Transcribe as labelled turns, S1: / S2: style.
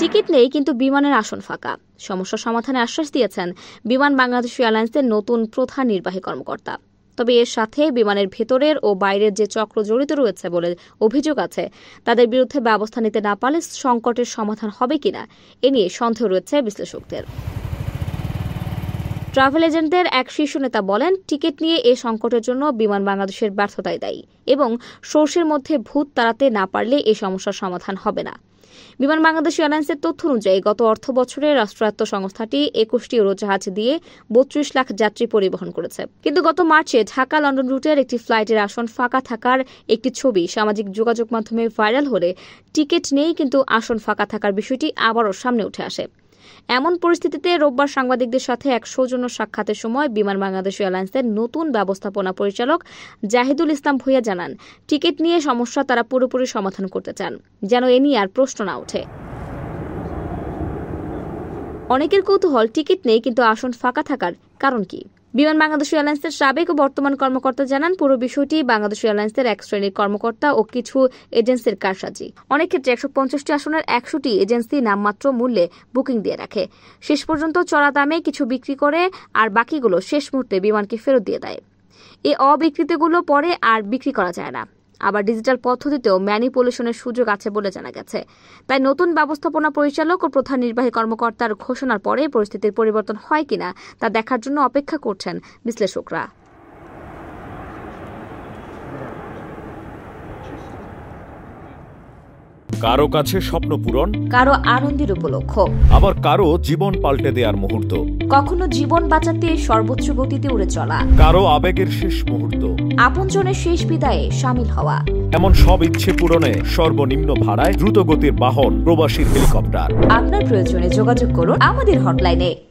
S1: ticket নেই কিন্তু বিমানের আসন ফাঁকা সমস্যা সমাধানে আশ্বাস দিয়েছেন বিমান বাংলাদেশ এয়ারলাইন্সের নতুন প্রধান নির্বাহী কর্মকর্তা তবে এর সাথে বিমানের ভেতরের ও বাইরের যে চক্র জড়িত রয়েছে বলে অভিযোগ আছে তাদের বিরুদ্ধে ব্যবস্থা নিতে না পারলে সংকটের সমাধান হবে কিনা এ নিয়ে সন্দেহ রয়েছে বিশ্লেষকদের ট্রাভেল এজেন্টদের এক শীর্ষ নেতা বলেন টিকিট নিয়ে এ সংকটের জন্য বিমান বাংলাদেশের ব্যর্থতায় দায়ী এবং সোর্সের মধ্যে ভূত তাড়াতে না পারলে এ সমস্যার সমাধান হবে না বিমান বাংলাদেশ এয়ারলাইন্সের তথ্য অনুযায়ী গত অর্থ বছরে রাষ্ট্রায়ত্ত সংস্থাটি একুশটি উড়োজাহাজ দিয়ে বত্রিশ লাখ যাত্রী পরিবহন করেছে কিন্তু গত মার্চে ঢাকা লন্ডন রুটের একটি ফ্লাইটের আসন ফাঁকা থাকার একটি ছবি সামাজিক যোগাযোগ মাধ্যমে ভাইরাল হলে টিকিট নেই কিন্তু আসন ফাঁকা থাকার বিষয়টি আবারও সামনে উঠে আসে এমন পরিস্থিতিতে রোববার সাংবাদিকদের সাথে এক সৌজন্য সাক্ষাতের সময় বিমান বাংলাদেশ এয়ারলাইন্সের নতুন ব্যবস্থাপনা পরিচালক জাহিদুল ইসলাম ভুইয়া জানান টিকিট নিয়ে সমস্যা তারা পুরোপুরি সমাধান করতে চান যেন এ নিয়ে আর প্রশ্ন না ওঠে অনেকের কৌতূহল টিকিট নেই কিন্তু আসন ফাঁকা থাকার কারণ কি বিমান বাংলাদেশ এয়ারলাইন্সের সাবেক ও বর্তমান কর্মকর্তা জানান পুরো বিষয়টি বাংলাদেশ এয়ারলাইন্সের এক শ্রেণীর কর্মকর্তা ও কিছু এজেন্সির কারসাজি অনেক ক্ষেত্রে একশো পঞ্চাশটি আসনের একশোটি এজেন্সি নামমাত্র মূল্যে বুকিং দিয়ে রাখে শেষ পর্যন্ত চড়া দামে কিছু বিক্রি করে আর বাকিগুলো শেষ মুহূর্তে বিমানকে ফেরত দিয়ে দেয় এ অবিকৃতিগুলো পরে আর বিক্রি করা যায় না আবার ডিজিটাল পদ্ধতিতেও ম্যানিপুলেশনের সুযোগ আছে বলে জানা গেছে তাই নতুন ব্যবস্থাপনা পরিচালক ও প্রধান নির্বাহী কর্মকর্তার ঘোষণার পরে পরিস্থিতির পরিবর্তন হয় কিনা তা দেখার জন্য অপেক্ষা করছেন বিশ্লেষকরা
S2: কারো কাছে স্বপ্ন পূরণ
S1: কারো আনন্দের উপলক্ষ
S2: আবার কারো জীবন পাল্টে দেওয়ার মুহূর্ত
S1: কখনো জীবন বাঁচাতে সর্বোচ্চ গতিতে উড়ে চলা
S2: কারো আবেগের শেষ মুহূর্ত
S1: আপনজনের শেষ বিদায়ে সামিল হওয়া
S2: এমন সব ইচ্ছে পূরণে সর্বনিম্ন ভাড়ায় দ্রুত গতির বাহন প্রবাসী হেলিকপ্টার
S1: আপনার প্রয়োজনে যোগাযোগ করুন আমাদের হটলাইনে